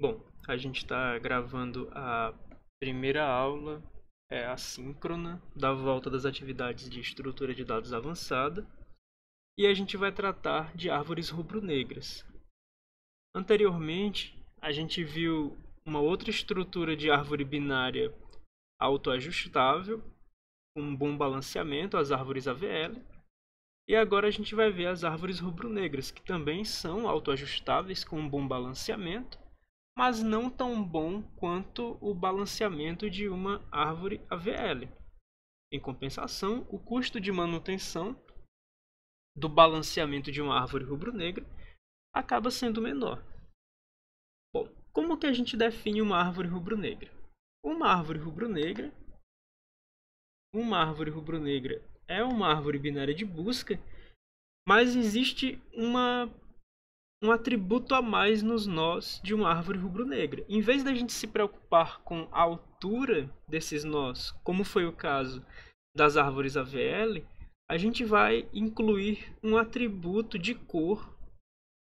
Bom, a gente está gravando a primeira aula é, assíncrona da volta das atividades de estrutura de dados avançada e a gente vai tratar de árvores rubro-negras. Anteriormente, a gente viu uma outra estrutura de árvore binária autoajustável, com um bom balanceamento, as árvores AVL, e agora a gente vai ver as árvores rubro-negras, que também são autoajustáveis com um bom balanceamento, mas não tão bom quanto o balanceamento de uma árvore AVL. Em compensação, o custo de manutenção do balanceamento de uma árvore rubro-negra acaba sendo menor. Bom, como que a gente define uma árvore rubro-negra? Uma árvore rubro-negra uma árvore rubro-negra é uma árvore binária de busca, mas existe uma um atributo a mais nos nós de uma árvore rubro-negra. Em vez da gente se preocupar com a altura desses nós, como foi o caso das árvores AVL, a gente vai incluir um atributo de cor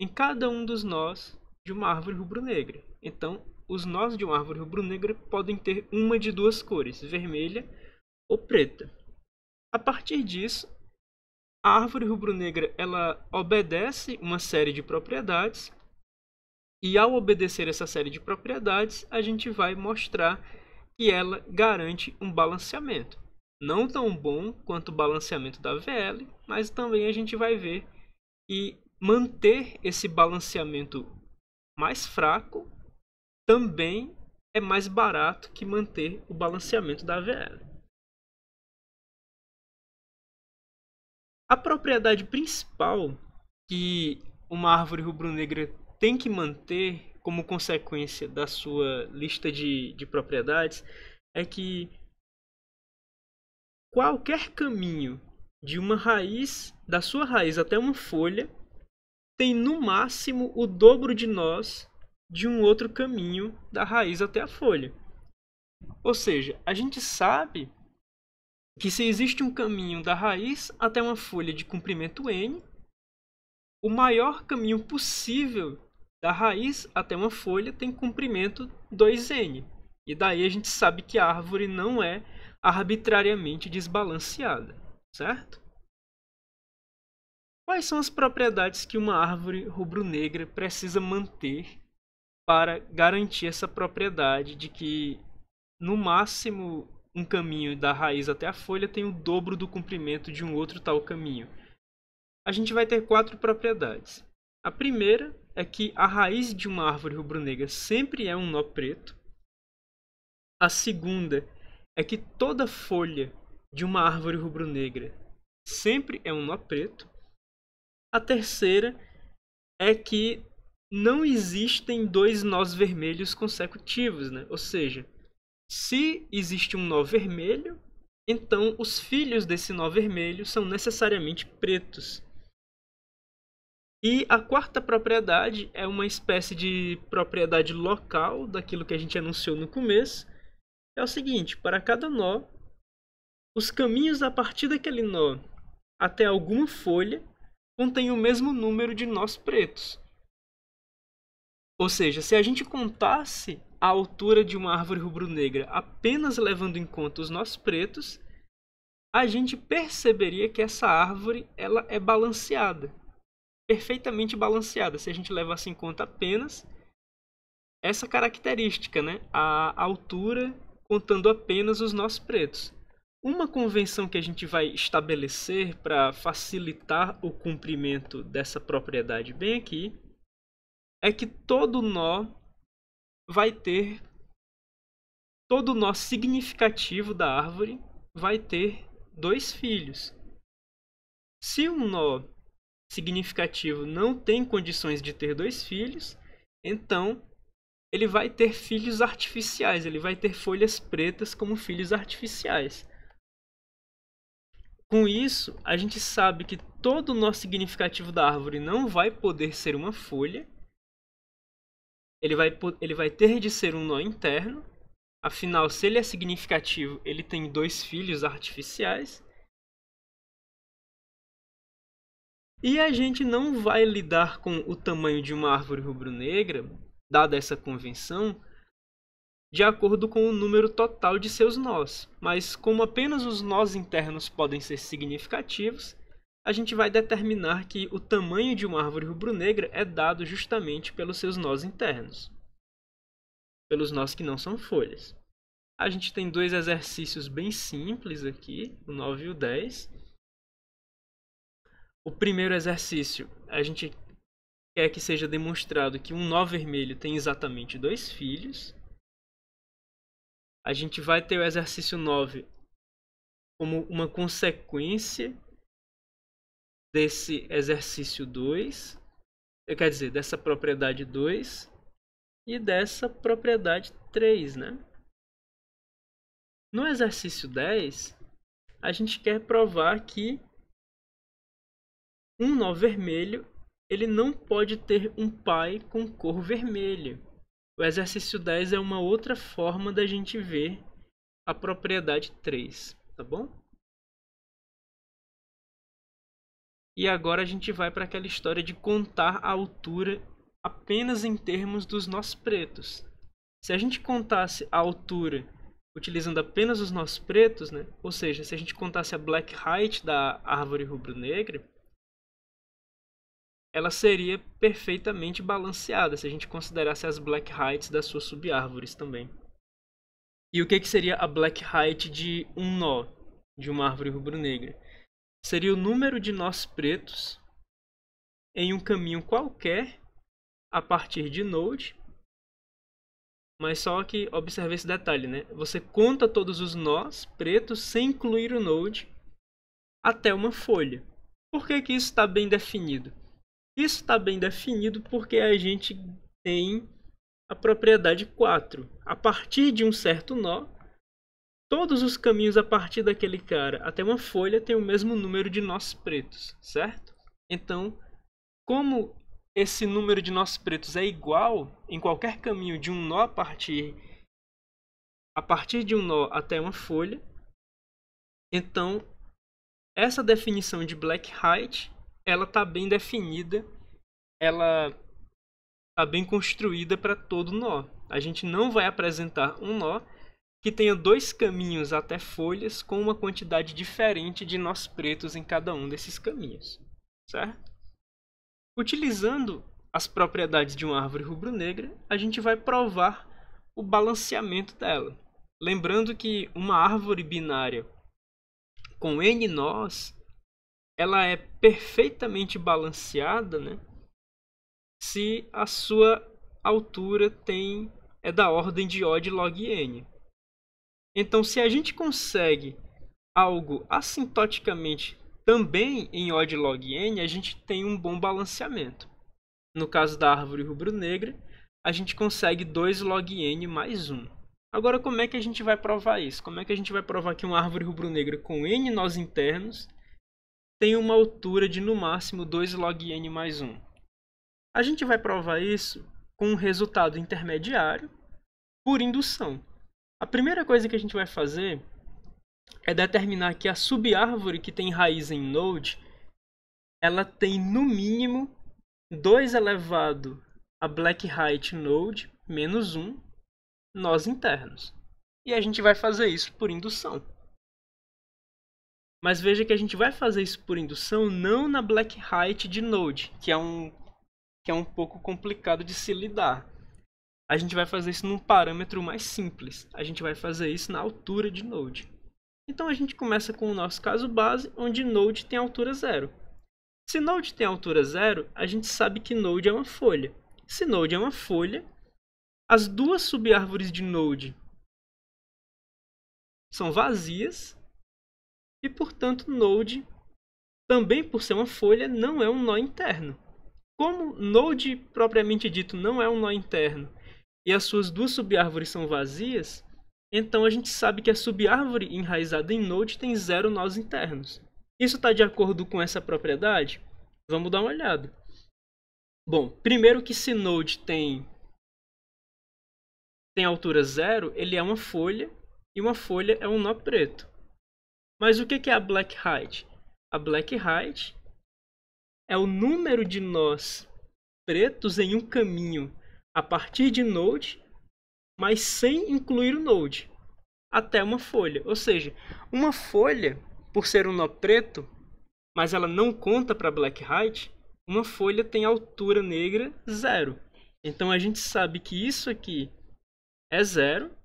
em cada um dos nós de uma árvore rubro-negra. Então, os nós de uma árvore rubro-negra podem ter uma de duas cores, vermelha ou preta. A partir disso, a árvore rubro-negra ela obedece uma série de propriedades e ao obedecer essa série de propriedades a gente vai mostrar que ela garante um balanceamento não tão bom quanto o balanceamento da VL mas também a gente vai ver que manter esse balanceamento mais fraco também é mais barato que manter o balanceamento da VL A propriedade principal que uma árvore rubro-negra tem que manter como consequência da sua lista de, de propriedades é que qualquer caminho de uma raiz, da sua raiz até uma folha, tem no máximo o dobro de nós de um outro caminho da raiz até a folha. Ou seja, a gente sabe que se existe um caminho da raiz até uma folha de comprimento n, o maior caminho possível da raiz até uma folha tem comprimento 2n. E daí a gente sabe que a árvore não é arbitrariamente desbalanceada, certo? Quais são as propriedades que uma árvore rubro-negra precisa manter para garantir essa propriedade de que, no máximo, um caminho da raiz até a folha tem o dobro do comprimento de um outro tal caminho. A gente vai ter quatro propriedades. A primeira é que a raiz de uma árvore rubro-negra sempre é um nó preto. A segunda é que toda folha de uma árvore rubro-negra sempre é um nó preto. A terceira é que não existem dois nós vermelhos consecutivos, né? Ou seja, se existe um nó vermelho, então os filhos desse nó vermelho são necessariamente pretos. E a quarta propriedade é uma espécie de propriedade local daquilo que a gente anunciou no começo. É o seguinte: para cada nó, os caminhos a partir daquele nó até alguma folha contêm o mesmo número de nós pretos. Ou seja, se a gente contasse a altura de uma árvore rubro-negra, apenas levando em conta os nós pretos, a gente perceberia que essa árvore ela é balanceada, perfeitamente balanceada. Se a gente levasse em conta apenas essa característica, né? a altura contando apenas os nós pretos. Uma convenção que a gente vai estabelecer para facilitar o cumprimento dessa propriedade bem aqui é que todo nó vai ter todo o nó significativo da árvore vai ter dois filhos. Se um nó significativo não tem condições de ter dois filhos, então ele vai ter filhos artificiais, ele vai ter folhas pretas como filhos artificiais. Com isso, a gente sabe que todo nó significativo da árvore não vai poder ser uma folha, ele vai, ele vai ter de ser um nó interno. Afinal, se ele é significativo, ele tem dois filhos artificiais. E a gente não vai lidar com o tamanho de uma árvore rubro-negra, dada essa convenção, de acordo com o número total de seus nós. Mas como apenas os nós internos podem ser significativos, a gente vai determinar que o tamanho de uma árvore rubro-negra é dado justamente pelos seus nós internos, pelos nós que não são folhas. A gente tem dois exercícios bem simples aqui, o 9 e o 10. O primeiro exercício, a gente quer que seja demonstrado que um nó vermelho tem exatamente dois filhos. A gente vai ter o exercício 9 como uma consequência desse exercício 2, eh, quer dizer, dessa propriedade 2 e dessa propriedade 3, né? No exercício 10, a gente quer provar que um nó vermelho ele não pode ter um pai com cor vermelha. O exercício 10 é uma outra forma da gente ver a propriedade 3, tá bom? E agora a gente vai para aquela história de contar a altura apenas em termos dos nós pretos. Se a gente contasse a altura utilizando apenas os nós pretos, né? ou seja, se a gente contasse a black height da árvore rubro-negra, ela seria perfeitamente balanceada se a gente considerasse as black heights das suas subárvores também. E o que, que seria a black height de um nó de uma árvore rubro-negra? seria o número de nós pretos em um caminho qualquer a partir de Node. Mas só que observe esse detalhe, né? Você conta todos os nós pretos sem incluir o Node até uma folha. Por que, que isso está bem definido? Isso está bem definido porque a gente tem a propriedade 4. A partir de um certo nó, Todos os caminhos a partir daquele cara até uma folha têm o mesmo número de nós pretos, certo? Então, como esse número de nós pretos é igual em qualquer caminho de um nó a partir a partir de um nó até uma folha, então essa definição de black height, ela está bem definida, ela está bem construída para todo nó. A gente não vai apresentar um nó que tenha dois caminhos até folhas com uma quantidade diferente de nós pretos em cada um desses caminhos, certo? Utilizando as propriedades de uma árvore rubro-negra, a gente vai provar o balanceamento dela. Lembrando que uma árvore binária com n nós, ela é perfeitamente balanceada, né? Se a sua altura tem é da ordem de O de log n. Então, se a gente consegue algo assintoticamente também em odd log n, a gente tem um bom balanceamento. No caso da árvore rubro-negra, a gente consegue 2 log n mais 1. Agora, como é que a gente vai provar isso? Como é que a gente vai provar que uma árvore rubro-negra com n nós internos tem uma altura de, no máximo, 2 log n mais 1? A gente vai provar isso com um resultado intermediário por indução. A primeira coisa que a gente vai fazer é determinar que a subárvore que tem raiz em Node, ela tem no mínimo 2 elevado a black height node menos 1 nós internos. E a gente vai fazer isso por indução. Mas veja que a gente vai fazer isso por indução não na black height de node, que é um que é um pouco complicado de se lidar. A gente vai fazer isso num parâmetro mais simples. A gente vai fazer isso na altura de node. Então a gente começa com o nosso caso base, onde node tem altura zero. Se node tem altura zero, a gente sabe que node é uma folha. Se node é uma folha, as duas subárvores de node são vazias e, portanto, node, também por ser uma folha, não é um nó interno. Como node propriamente dito não é um nó interno e as suas duas subárvores são vazias, então a gente sabe que a subárvore enraizada em Node tem zero nós internos. Isso está de acordo com essa propriedade? Vamos dar uma olhada. Bom, primeiro que se Node tem, tem altura zero, ele é uma folha, e uma folha é um nó preto. Mas o que é a black height? A black height é o número de nós pretos em um caminho a partir de Node, mas sem incluir o Node, até uma folha. Ou seja, uma folha, por ser um nó preto, mas ela não conta para Black height uma folha tem altura negra zero. Então a gente sabe que isso aqui é zero.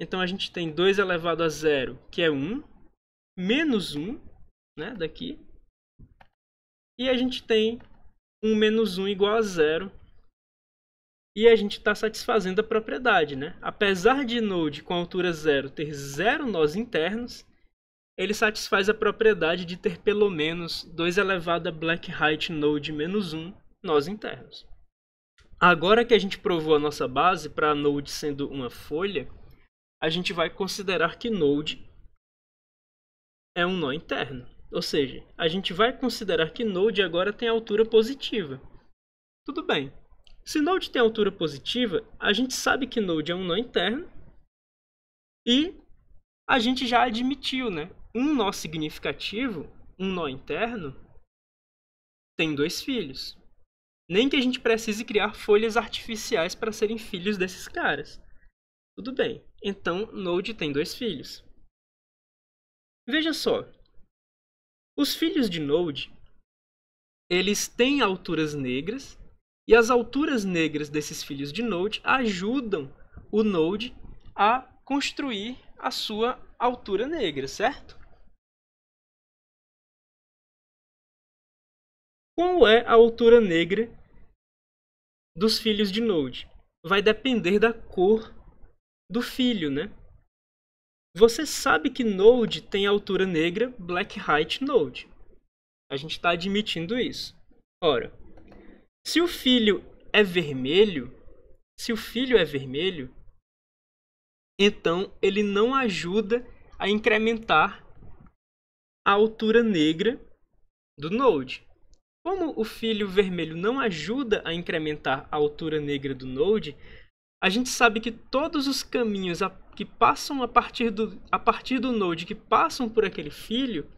Então a gente tem 2 elevado a zero, que é 1, um, menos 1, um, né, daqui. E a gente tem 1 um menos 1 igual a zero, e a gente está satisfazendo a propriedade, né? Apesar de node com altura zero ter zero nós internos, ele satisfaz a propriedade de ter pelo menos 2 elevado a black height node menos 1 nós internos. Agora que a gente provou a nossa base para node sendo uma folha, a gente vai considerar que node é um nó interno. Ou seja, a gente vai considerar que node agora tem altura positiva. Tudo bem, se Node tem altura positiva, a gente sabe que Node é um nó interno e a gente já admitiu, né? Um nó significativo, um nó interno, tem dois filhos. Nem que a gente precise criar folhas artificiais para serem filhos desses caras. Tudo bem, então Node tem dois filhos. Veja só, os filhos de Node, eles têm alturas negras e as alturas negras desses filhos de Node ajudam o Node a construir a sua altura negra, certo? Qual é a altura negra dos filhos de Node? Vai depender da cor do filho, né? Você sabe que Node tem altura negra Black Height Node. A gente está admitindo isso. Ora, se o filho é vermelho, se o filho é vermelho, então ele não ajuda a incrementar a altura negra do node. Como o filho vermelho não ajuda a incrementar a altura negra do node, a gente sabe que todos os caminhos que passam a partir do, a partir do node que passam por aquele filho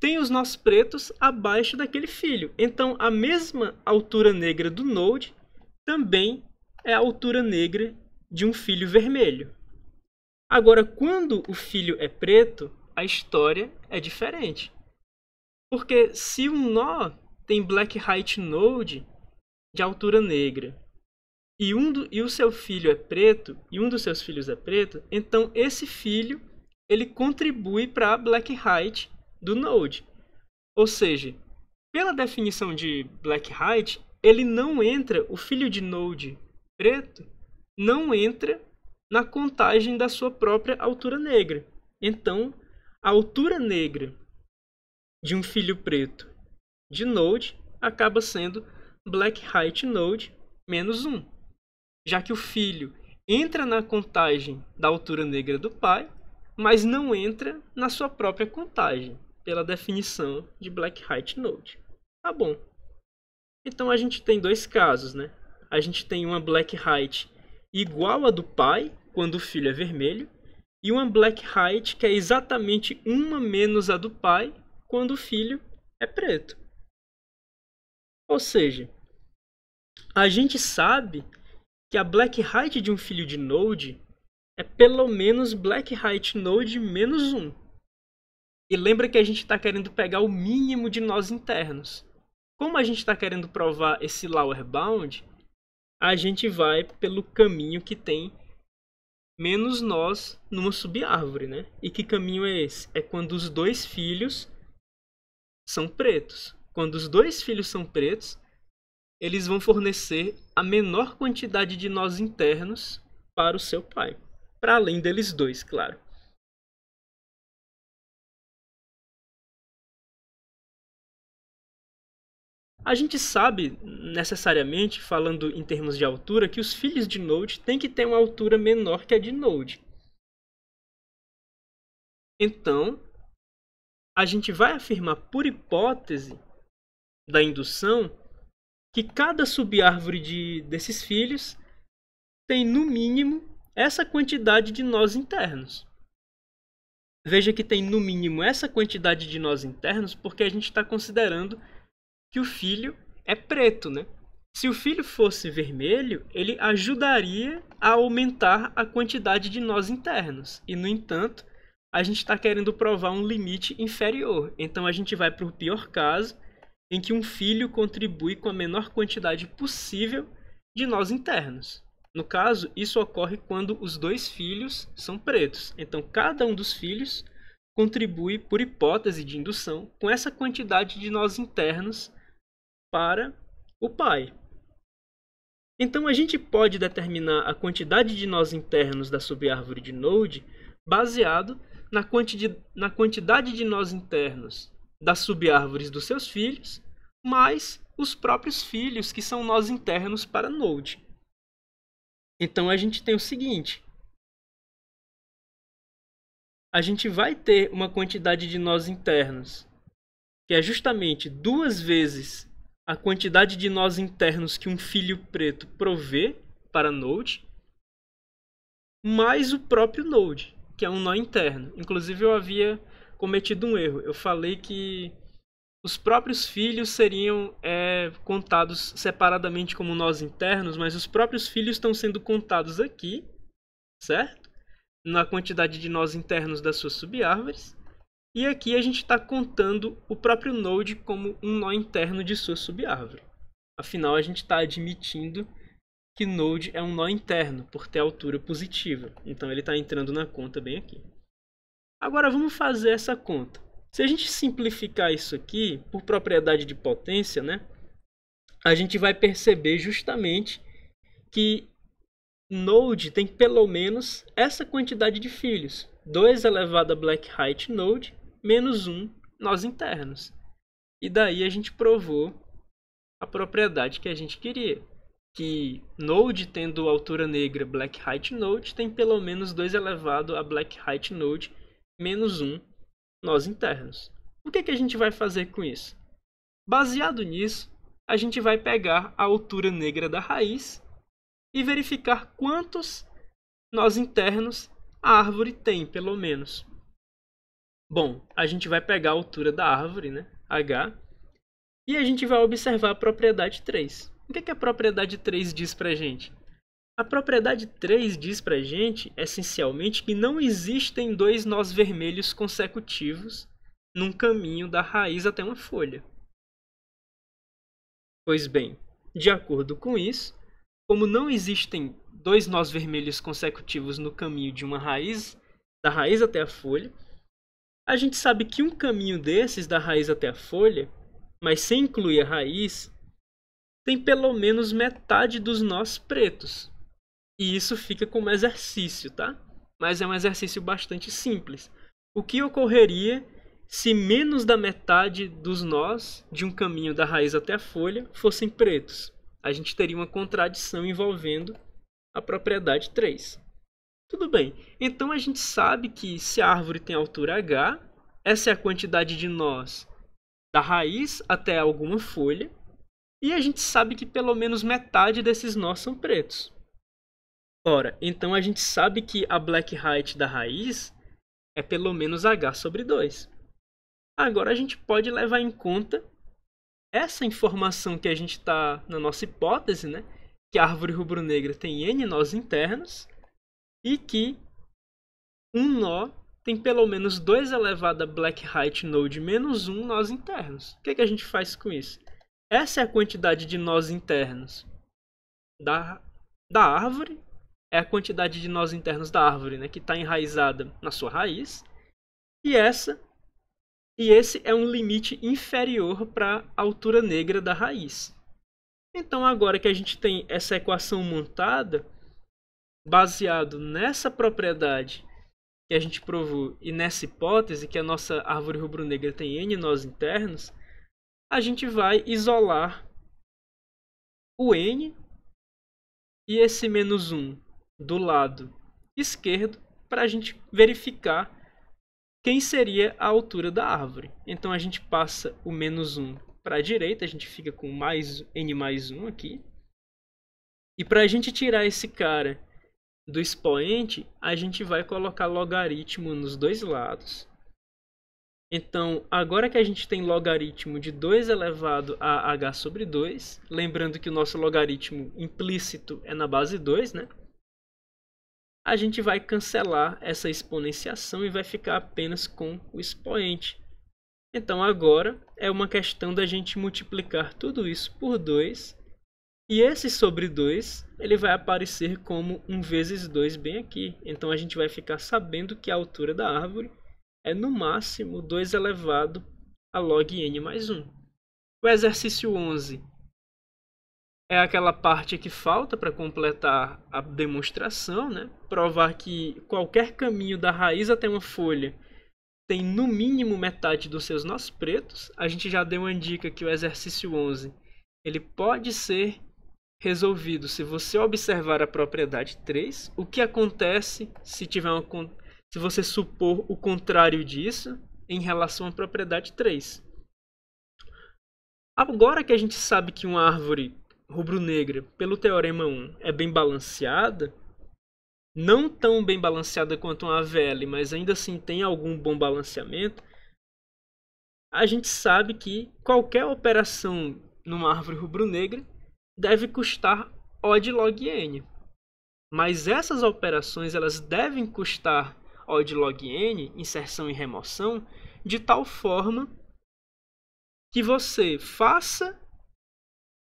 tem os nós pretos abaixo daquele filho. Então, a mesma altura negra do node também é a altura negra de um filho vermelho. Agora, quando o filho é preto, a história é diferente. Porque se um nó tem black height node de altura negra e, um do, e o seu filho é preto, e um dos seus filhos é preto, então esse filho ele contribui para black height do Node. Ou seja, pela definição de Black height, ele não entra, o filho de Node preto não entra na contagem da sua própria altura negra. Então, a altura negra de um filho preto de Node acaba sendo Black height Node menos 1. Já que o filho entra na contagem da altura negra do pai, mas não entra na sua própria contagem pela definição de Black height Node. Tá bom. Então a gente tem dois casos, né? A gente tem uma Black height igual a do pai, quando o filho é vermelho, e uma Black height que é exatamente uma menos a do pai, quando o filho é preto. Ou seja, a gente sabe que a black height de um filho de node é pelo menos black height node menos 1. E lembra que a gente está querendo pegar o mínimo de nós internos. Como a gente está querendo provar esse lower bound, a gente vai pelo caminho que tem menos nós numa subárvore, né? E que caminho é esse? É quando os dois filhos são pretos. Quando os dois filhos são pretos, eles vão fornecer a menor quantidade de nós internos para o seu pai, para além deles dois, claro. A gente sabe, necessariamente, falando em termos de altura, que os filhos de Node têm que ter uma altura menor que a de Node. Então, a gente vai afirmar por hipótese da indução que cada subárvore de, desses filhos tem no mínimo essa quantidade de nós internos. Veja que tem no mínimo essa quantidade de nós internos porque a gente está considerando que o filho é preto, né? Se o filho fosse vermelho, ele ajudaria a aumentar a quantidade de nós internos. E, no entanto, a gente está querendo provar um limite inferior. Então, a gente vai para o pior caso, em que um filho contribui com a menor quantidade possível de nós internos. No caso, isso ocorre quando os dois filhos são pretos. Então, cada um dos filhos contribui, por hipótese de indução, com essa quantidade de nós internos para o pai. Então a gente pode determinar a quantidade de nós internos da subárvore de Node baseado na, quanti na quantidade de nós internos das subárvores dos seus filhos, mais os próprios filhos, que são nós internos para Node. Então a gente tem o seguinte: a gente vai ter uma quantidade de nós internos, que é justamente duas vezes a quantidade de nós internos que um filho preto provê para Node, mais o próprio Node, que é um nó interno. Inclusive, eu havia cometido um erro. Eu falei que os próprios filhos seriam é, contados separadamente como nós internos, mas os próprios filhos estão sendo contados aqui, certo? Na quantidade de nós internos das suas subárvores. E aqui a gente está contando o próprio node como um nó interno de sua subárvore. Afinal, a gente está admitindo que node é um nó interno, por ter altura positiva. Então ele está entrando na conta bem aqui. Agora vamos fazer essa conta. Se a gente simplificar isso aqui por propriedade de potência, né, a gente vai perceber justamente que node tem pelo menos essa quantidade de filhos. 2 elevado a black height node menos um nós internos. E daí a gente provou a propriedade que a gente queria. Que node tendo altura negra black height node tem pelo menos 2 elevado a black height node menos 1 um, nós internos. O que, é que a gente vai fazer com isso? Baseado nisso, a gente vai pegar a altura negra da raiz e verificar quantos nós internos a árvore tem, pelo menos. Bom, a gente vai pegar a altura da árvore, né? H. E a gente vai observar a propriedade 3. O que, é que a propriedade 3 diz para a gente? A propriedade 3 diz para a gente, essencialmente, que não existem dois nós vermelhos consecutivos num caminho da raiz até uma folha. Pois bem, de acordo com isso, como não existem dois nós vermelhos consecutivos no caminho de uma raiz, da raiz até a folha, a gente sabe que um caminho desses, da raiz até a folha, mas sem incluir a raiz, tem pelo menos metade dos nós pretos. E isso fica como exercício, tá? Mas é um exercício bastante simples. O que ocorreria se menos da metade dos nós, de um caminho da raiz até a folha, fossem pretos? A gente teria uma contradição envolvendo a propriedade 3. Tudo bem. Então a gente sabe que se a árvore tem altura h, essa é a quantidade de nós da raiz até alguma folha, e a gente sabe que pelo menos metade desses nós são pretos. Ora, então a gente sabe que a black height da raiz é pelo menos h sobre 2. Agora a gente pode levar em conta essa informação que a gente está na nossa hipótese, né? que a árvore rubro-negra tem n nós internos, e que um nó tem pelo menos 2 elevado a black height node menos 1 um nós internos. O que, é que a gente faz com isso? Essa é a quantidade de nós internos da, da árvore, é a quantidade de nós internos da árvore, né, que está enraizada na sua raiz, e essa e esse é um limite inferior para a altura negra da raiz. Então, agora que a gente tem essa equação montada, baseado nessa propriedade que a gente provou e nessa hipótese que a nossa árvore rubro-negra tem n nós internos, a gente vai isolar o n e esse menos 1 do lado esquerdo para a gente verificar quem seria a altura da árvore. Então a gente passa o menos 1 para a direita, a gente fica com mais n mais 1 aqui. E para a gente tirar esse cara do expoente, a gente vai colocar logaritmo nos dois lados. Então, agora que a gente tem logaritmo de 2 elevado a h sobre 2, lembrando que o nosso logaritmo implícito é na base 2, né? A gente vai cancelar essa exponenciação e vai ficar apenas com o expoente. Então, agora é uma questão da gente multiplicar tudo isso por 2, e esse sobre 2 ele vai aparecer como 1 vezes 2 bem aqui. Então a gente vai ficar sabendo que a altura da árvore é no máximo 2 elevado a log n mais 1. O exercício 11 é aquela parte que falta para completar a demonstração, né? provar que qualquer caminho da raiz até uma folha tem no mínimo metade dos seus nós pretos. A gente já deu uma dica que o exercício 11 ele pode ser resolvido se você observar a propriedade 3, o que acontece se tiver uma se você supor o contrário disso em relação à propriedade 3. Agora que a gente sabe que uma árvore rubro-negra, pelo teorema 1, é bem balanceada, não tão bem balanceada quanto uma AVL, mas ainda assim tem algum bom balanceamento, a gente sabe que qualquer operação numa árvore rubro-negra deve custar odd log n. Mas essas operações elas devem custar odd log n, inserção e remoção, de tal forma que você faça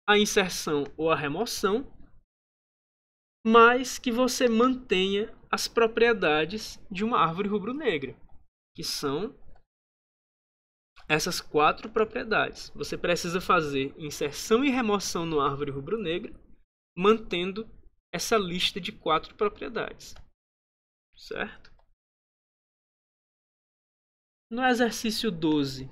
a inserção ou a remoção, mas que você mantenha as propriedades de uma árvore rubro-negra, que são essas quatro propriedades. Você precisa fazer inserção e remoção no árvore rubro-negra, mantendo essa lista de quatro propriedades. Certo? No exercício 12,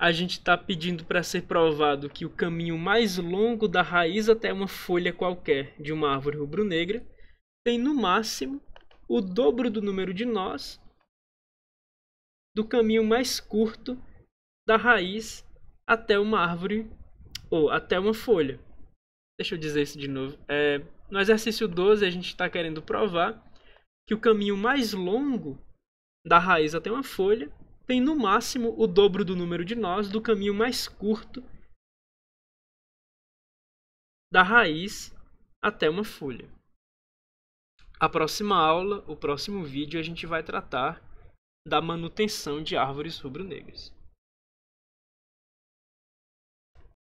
a gente está pedindo para ser provado que o caminho mais longo da raiz até uma folha qualquer de uma árvore rubro-negra tem no máximo o dobro do número de nós do caminho mais curto da raiz até uma árvore ou até uma folha. Deixa eu dizer isso de novo. É, no exercício 12, a gente está querendo provar que o caminho mais longo da raiz até uma folha tem no máximo o dobro do número de nós do caminho mais curto da raiz até uma folha. A próxima aula, o próximo vídeo, a gente vai tratar da manutenção de árvores rubro-negras.